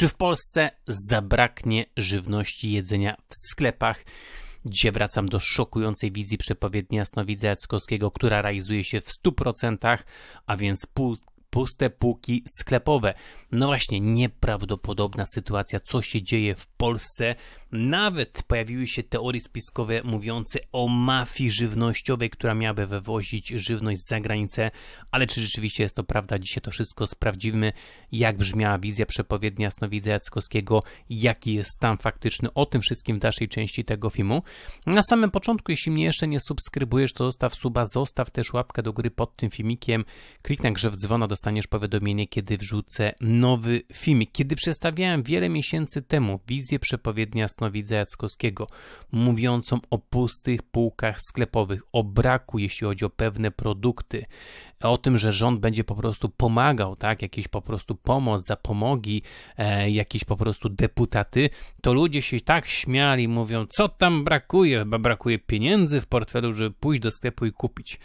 Czy w Polsce zabraknie żywności jedzenia w sklepach? Dzisiaj wracam do szokującej wizji przepowiedni Jasnowidza Jackowskiego, która realizuje się w 100%, a więc puste półki sklepowe. No właśnie, nieprawdopodobna sytuacja, co się dzieje w Polsce, nawet pojawiły się teorie spiskowe mówiące o mafii żywnościowej, która miałaby wywozić żywność za granicę, ale czy rzeczywiście jest to prawda? Dzisiaj to wszystko sprawdzimy, jak brzmiała wizja przepowiednia Snowidza Jackowskiego, jaki jest stan faktyczny, o tym wszystkim w dalszej części tego filmu. Na samym początku, jeśli mnie jeszcze nie subskrybujesz, to zostaw suba, zostaw też łapkę do góry pod tym filmikiem, kliknij grze w dzwona, dostaniesz powiadomienie, kiedy wrzucę nowy filmik. Kiedy przedstawiałem wiele miesięcy temu wizję przepowiednia Jasnowidza jasnowidza Jackowskiego, mówiącą o pustych półkach sklepowych, o braku, jeśli chodzi o pewne produkty, o tym, że rząd będzie po prostu pomagał, tak, jakieś po prostu pomoc, zapomogi, e, jakieś po prostu deputaty, to ludzie się tak śmiali, mówią, co tam brakuje, chyba brakuje pieniędzy w portfelu, żeby pójść do sklepu i kupić.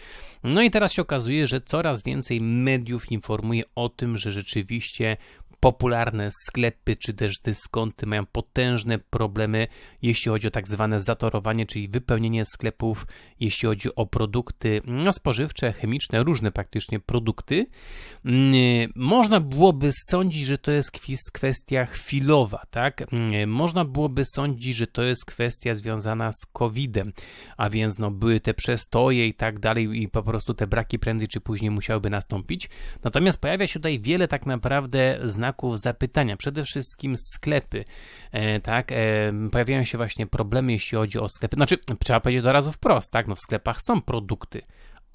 No i teraz się okazuje, że coraz więcej mediów informuje o tym, że rzeczywiście popularne sklepy czy też dyskonty mają potężne problemy, jeśli chodzi o tak zwane zatorowanie, czyli wypełnienie sklepów, jeśli chodzi o produkty no, spożywcze, chemiczne, różne praktycznie produkty. Mm, można byłoby sądzić, że to jest kwestia chwilowa, tak? Mm, można byłoby sądzić, że to jest kwestia związana z COVID-em, a więc no, były te przestoje i tak dalej i po prostu te braki prędzej czy później musiałyby nastąpić. Natomiast pojawia się tutaj wiele tak naprawdę znaków znaków zapytania. Przede wszystkim sklepy, e, tak? E, pojawiają się właśnie problemy, jeśli chodzi o sklepy. Znaczy, trzeba powiedzieć od razu wprost, tak? No w sklepach są produkty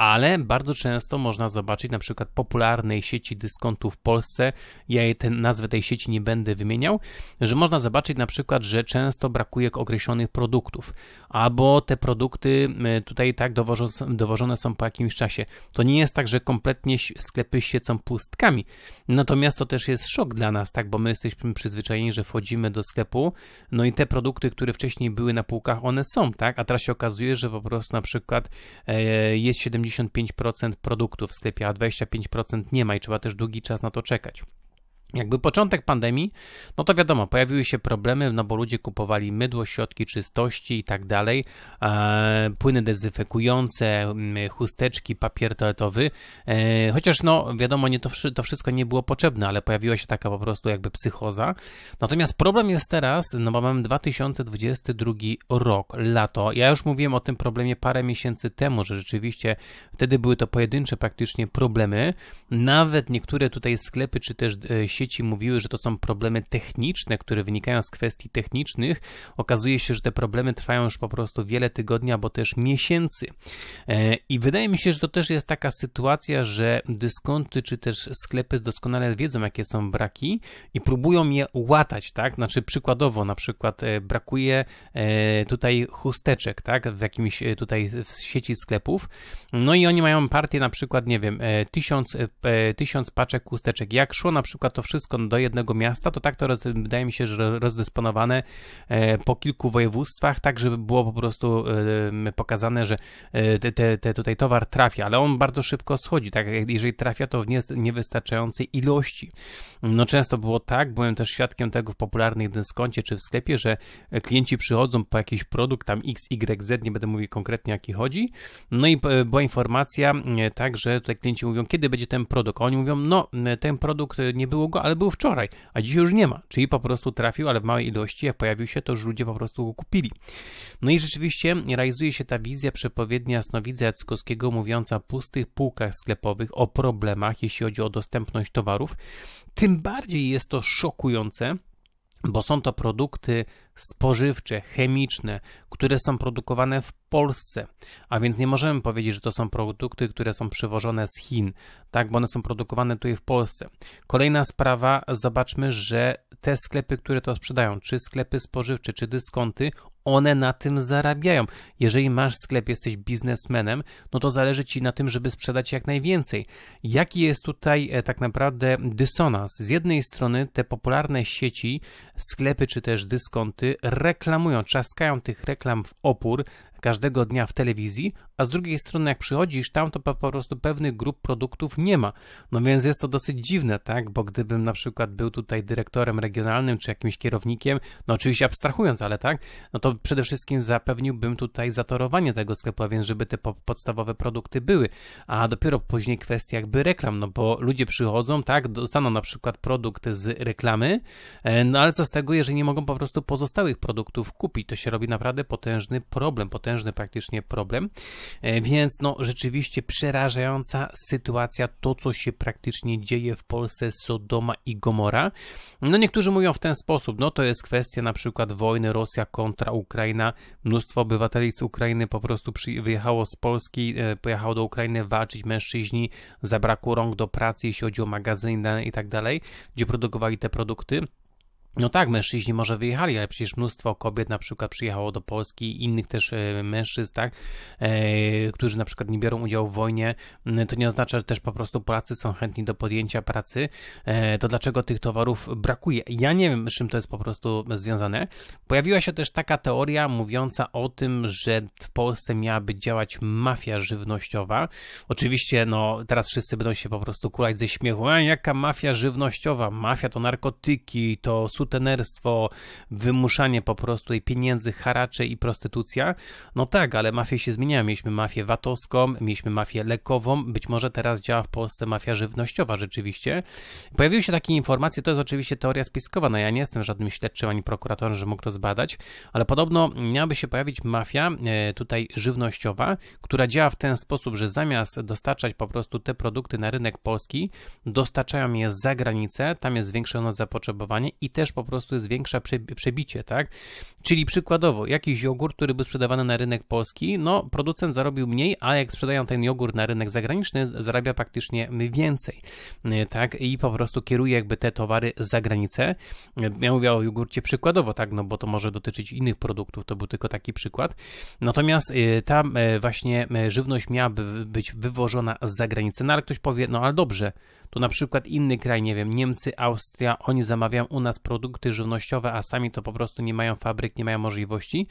ale bardzo często można zobaczyć na przykład popularnej sieci dyskontów w Polsce, ja jej ten, nazwę tej sieci nie będę wymieniał, że można zobaczyć na przykład, że często brakuje określonych produktów, albo te produkty y, tutaj tak dowożą, dowożone są po jakimś czasie. To nie jest tak, że kompletnie sklepy świecą pustkami, natomiast to też jest szok dla nas, tak, bo my jesteśmy przyzwyczajeni, że wchodzimy do sklepu, no i te produkty, które wcześniej były na półkach, one są, tak, a teraz się okazuje, że po prostu na przykład e, jest 70 95% produktów w sklepie, a 25% nie ma i trzeba też długi czas na to czekać. Jakby początek pandemii, no to wiadomo, pojawiły się problemy, no bo ludzie kupowali mydło, środki czystości i tak dalej, e, płyny dezynfekujące, chusteczki, papier toaletowy, e, chociaż no wiadomo, nie to, to wszystko nie było potrzebne, ale pojawiła się taka po prostu jakby psychoza. Natomiast problem jest teraz, no bo mamy 2022 rok, lato. Ja już mówiłem o tym problemie parę miesięcy temu, że rzeczywiście wtedy były to pojedyncze praktycznie problemy. Nawet niektóre tutaj sklepy czy też e, sieci mówiły, że to są problemy techniczne, które wynikają z kwestii technicznych, okazuje się, że te problemy trwają już po prostu wiele tygodni, albo też miesięcy. E, I wydaje mi się, że to też jest taka sytuacja, że dyskonty czy też sklepy doskonale wiedzą, jakie są braki i próbują je łatać, tak? Znaczy przykładowo, na przykład e, brakuje e, tutaj chusteczek, tak? W jakimś tutaj w sieci sklepów. No i oni mają partię na przykład, nie wiem, tysiąc, tysiąc paczek chusteczek. Jak szło na przykład to wszystko do jednego miasta, to tak to roz, wydaje mi się, że rozdysponowane e, po kilku województwach, tak żeby było po prostu pokazane, że e, te, te, te tutaj towar trafia, ale on bardzo szybko schodzi, tak jeżeli trafia to w niewystarczającej ilości. No często było tak, byłem też świadkiem tego w popularnym dyskoncie czy w sklepie, że klienci przychodzą po jakiś produkt tam XYZ, nie będę mówił konkretnie jaki chodzi, no i e, była informacja tak, że tutaj klienci mówią, kiedy będzie ten produkt, a oni mówią, no ten produkt nie było go ale był wczoraj, a dzisiaj już nie ma. Czyli po prostu trafił, ale w małej ilości. Jak pojawił się, to już ludzie po prostu go kupili. No i rzeczywiście realizuje się ta wizja przepowiednia Snowidza Jackowskiego mówiąca o pustych półkach sklepowych, o problemach, jeśli chodzi o dostępność towarów. Tym bardziej jest to szokujące, bo są to produkty spożywcze, chemiczne, które są produkowane w Polsce. A więc nie możemy powiedzieć, że to są produkty, które są przywożone z Chin, tak, bo one są produkowane tutaj w Polsce. Kolejna sprawa, zobaczmy, że te sklepy, które to sprzedają, czy sklepy spożywcze, czy dyskonty, one na tym zarabiają. Jeżeli masz sklep, jesteś biznesmenem, no to zależy ci na tym, żeby sprzedać jak najwięcej. Jaki jest tutaj e, tak naprawdę dysonans? Z jednej strony te popularne sieci, sklepy czy też dyskonty, reklamują, trzaskają tych reklam w opór, każdego dnia w telewizji, a z drugiej strony jak przychodzisz tam, to po prostu pewnych grup produktów nie ma. No więc jest to dosyć dziwne, tak? Bo gdybym na przykład był tutaj dyrektorem regionalnym czy jakimś kierownikiem, no oczywiście abstrahując, ale tak, no to przede wszystkim zapewniłbym tutaj zatorowanie tego sklepu, a więc żeby te podstawowe produkty były, a dopiero później kwestia jakby reklam, no bo ludzie przychodzą, tak, dostaną na przykład produkt z reklamy, e, no ale co z tego, jeżeli nie mogą po prostu pozostałych produktów kupić, to się robi naprawdę potężny problem, potężny potężny praktycznie problem, e, więc no rzeczywiście przerażająca sytuacja, to co się praktycznie dzieje w Polsce Sodoma i Gomora. No niektórzy mówią w ten sposób, no to jest kwestia na przykład wojny Rosja kontra Ukraina, mnóstwo obywateli z Ukrainy po prostu przy, wyjechało z Polski, e, pojechało do Ukrainy walczyć, mężczyźni, zabrakło rąk do pracy, jeśli chodzi o magazyny i tak dalej, gdzie produkowali te produkty. No tak, mężczyźni może wyjechali, ale przecież mnóstwo kobiet na przykład przyjechało do Polski, innych też e, mężczyzn, tak, e, którzy na przykład nie biorą udziału w wojnie. Mm, to nie oznacza, że też po prostu Polacy są chętni do podjęcia pracy. E, to dlaczego tych towarów brakuje? Ja nie wiem, z czym to jest po prostu związane. Pojawiła się też taka teoria mówiąca o tym, że w Polsce miałaby działać mafia żywnościowa. Oczywiście, no teraz wszyscy będą się po prostu kulać ze śmiechu. A jaka mafia żywnościowa? Mafia to narkotyki, to sutenerstwo, wymuszanie po prostu tej pieniędzy, haracze i prostytucja. No tak, ale mafia się zmienia. Mieliśmy mafię VAT-owską, mieliśmy mafię lekową, być może teraz działa w Polsce mafia żywnościowa rzeczywiście. Pojawiły się takie informacje, to jest oczywiście teoria spiskowa, no ja nie jestem żadnym śledczym ani prokuratorem, że mógł to zbadać, ale podobno miałaby się pojawić mafia e, tutaj żywnościowa, która działa w ten sposób, że zamiast dostarczać po prostu te produkty na rynek polski, dostarczają je za granicę, tam jest zwiększone zapotrzebowanie i też też po prostu jest większe przebicie, tak? Czyli przykładowo, jakiś jogurt, który był sprzedawany na rynek polski, no producent zarobił mniej, a jak sprzedają ten jogurt na rynek zagraniczny, zarabia praktycznie więcej, y, tak? I po prostu kieruje jakby te towary za granicę. Ja mówię o jogurcie przykładowo, tak? No bo to może dotyczyć innych produktów, to był tylko taki przykład. Natomiast y, ta y, właśnie żywność miałaby być wywożona z zagranicy, no ale ktoś powie, no ale dobrze, to na przykład inny kraj, nie wiem, Niemcy, Austria, oni zamawiają u nas produkty żywnościowe, a sami to po prostu nie mają fabryk, nie mają możliwości.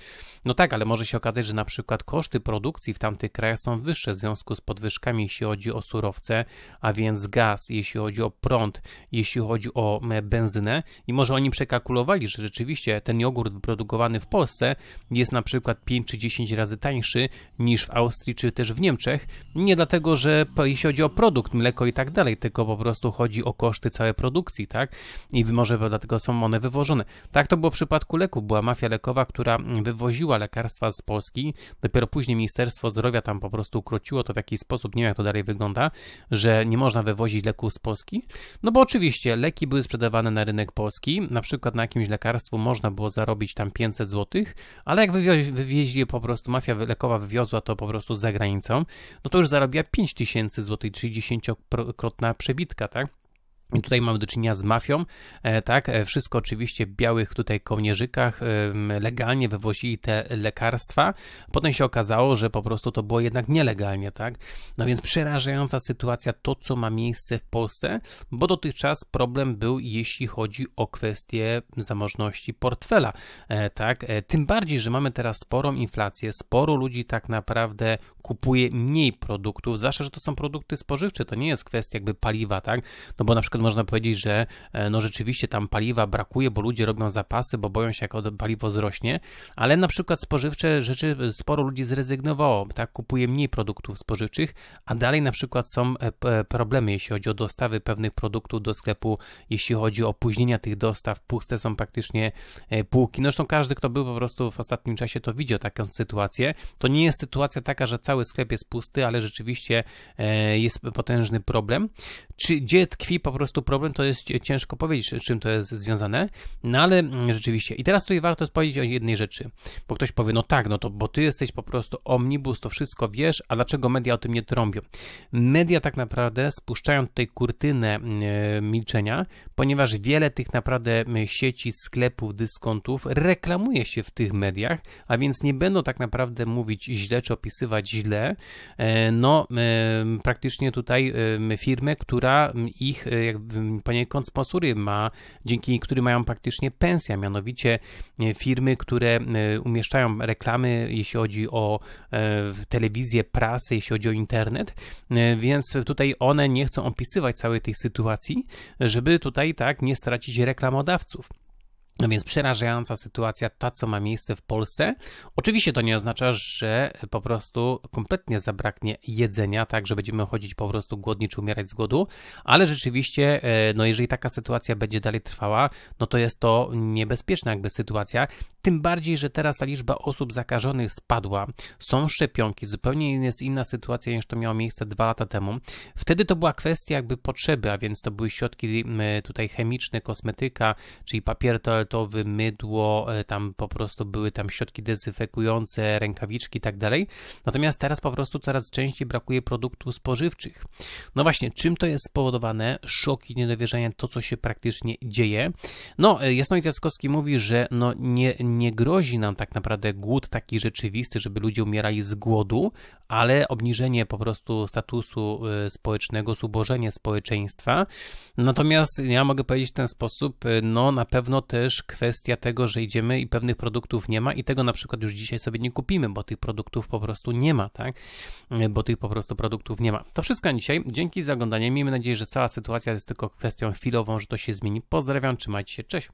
No tak, ale może się okazać, że na przykład koszty produkcji w tamtych krajach są wyższe w związku z podwyżkami, jeśli chodzi o surowce, a więc gaz, jeśli chodzi o prąd, jeśli chodzi o e, benzynę i może oni przekalkulowali, że rzeczywiście ten jogurt wyprodukowany w Polsce jest na przykład 5 czy 10 razy tańszy niż w Austrii czy też w Niemczech. Nie dlatego, że jeśli chodzi o produkt, mleko i tak dalej, tylko po prostu chodzi o koszty całej produkcji, tak? I może dlatego są one wywożone. Tak to było w przypadku leków. Była mafia lekowa, która wywoziła lekarstwa z Polski. Dopiero później Ministerstwo Zdrowia tam po prostu ukróciło to w jakiś sposób, nie wiem jak to dalej wygląda, że nie można wywozić leków z Polski. No bo oczywiście leki były sprzedawane na rynek polski, na przykład na jakimś lekarstwu można było zarobić tam 500 zł, ale jak wywieźli, wywieźli po prostu, mafia lekowa wywiozła to po prostu za granicą, no to już zarobiła 5000 zł, czyli 10-krotna przebitka, tak? I tutaj mamy do czynienia z mafią, e, tak? E, wszystko oczywiście w białych tutaj kołnierzykach legalnie wywozili te lekarstwa. Potem się okazało, że po prostu to było jednak nielegalnie, tak? No więc przerażająca sytuacja to, co ma miejsce w Polsce, bo dotychczas problem był, jeśli chodzi o kwestię zamożności portfela, e, tak? Tym bardziej, że mamy teraz sporą inflację, sporo ludzi tak naprawdę kupuje mniej produktów, zwłaszcza, że to są produkty spożywcze, to nie jest kwestia jakby paliwa, tak? No bo na przykład przykład można powiedzieć, że e, no rzeczywiście tam paliwa brakuje, bo ludzie robią zapasy, bo boją się, jak paliwo wzrośnie, ale na przykład spożywcze rzeczy e, sporo ludzi zrezygnowało, tak? Kupuje mniej produktów spożywczych, a dalej na przykład są e, problemy, jeśli chodzi o dostawy pewnych produktów do sklepu, jeśli chodzi o opóźnienia tych dostaw, puste są praktycznie półki. No zresztą każdy, kto był po prostu w ostatnim czasie, to widział taką sytuację. To nie jest sytuacja taka, że cały sklep jest pusty, ale rzeczywiście jest potężny problem. Czy gdzie tkwi po prostu problem, to jest ciężko powiedzieć, z czym to jest związane, no ale mm, rzeczywiście. I teraz tutaj warto powiedzieć o jednej rzeczy, bo ktoś powie, no tak, no to bo ty jesteś po prostu omnibus, to wszystko wiesz, a dlaczego media o tym nie trąbią? Media tak naprawdę spuszczają tutaj kurtynę mm, e, milczenia, ponieważ wiele tych naprawdę mm, sieci, sklepów, dyskontów reklamuje się w tych mediach, a więc nie będą tak naprawdę mówić źle czy opisywać źle, e, no e, praktycznie tutaj firmę, która ich e, jakby poniekąd sponsoruje, ma, dzięki którym mają praktycznie pensję, mianowicie e, firmy, które e, umieszczają reklamy, jeśli chodzi o telewizję, prasę, jeśli chodzi o internet, więc tutaj one nie chcą opisywać całej tej sytuacji, żeby tutaj tak nie stracić reklamodawców. No więc przerażająca sytuacja, ta co ma miejsce w Polsce. Oczywiście to nie oznacza, że po prostu kompletnie zabraknie jedzenia, tak, że będziemy chodzić po prostu głodni czy umierać z głodu, ale rzeczywiście, e, no jeżeli taka sytuacja będzie dalej trwała, no to jest to niebezpieczna jakby sytuacja. Tym bardziej, że teraz ta liczba osób zakażonych spadła, są szczepionki, zupełnie jest inna sytuacja niż to miało miejsce dwa lata temu. Wtedy to była kwestia jakby potrzeby, a więc to były środki tutaj chemiczne, kosmetyka, czyli papier toaletowy, mydło, e, tam po prostu były tam środki dezynfekujące, rękawiczki i tak dalej. Natomiast teraz po prostu coraz częściej brakuje produktów spożywczych. No właśnie, czym to jest spowodowane? Szoki, niedowierzanie, to co się praktycznie dzieje. No, e, Jasnowic Jackowski mówi, że no nie, nie nie grozi nam tak naprawdę głód taki rzeczywisty, żeby ludzie umierali z głodu, ale obniżenie po prostu statusu y, społecznego, zubożenie społeczeństwa. Natomiast ja mogę powiedzieć w ten sposób, y, no na pewno też kwestia tego, że idziemy i pewnych produktów nie ma i tego na przykład już dzisiaj sobie nie kupimy, bo tych produktów po prostu nie ma, tak? Y, bo tych po prostu produktów nie ma. To wszystko na dzisiaj. Dzięki za oglądanie. Miejmy nadzieję, że cała sytuacja jest tylko kwestią chwilową, że to się zmieni. Pozdrawiam, trzymajcie się, cześć.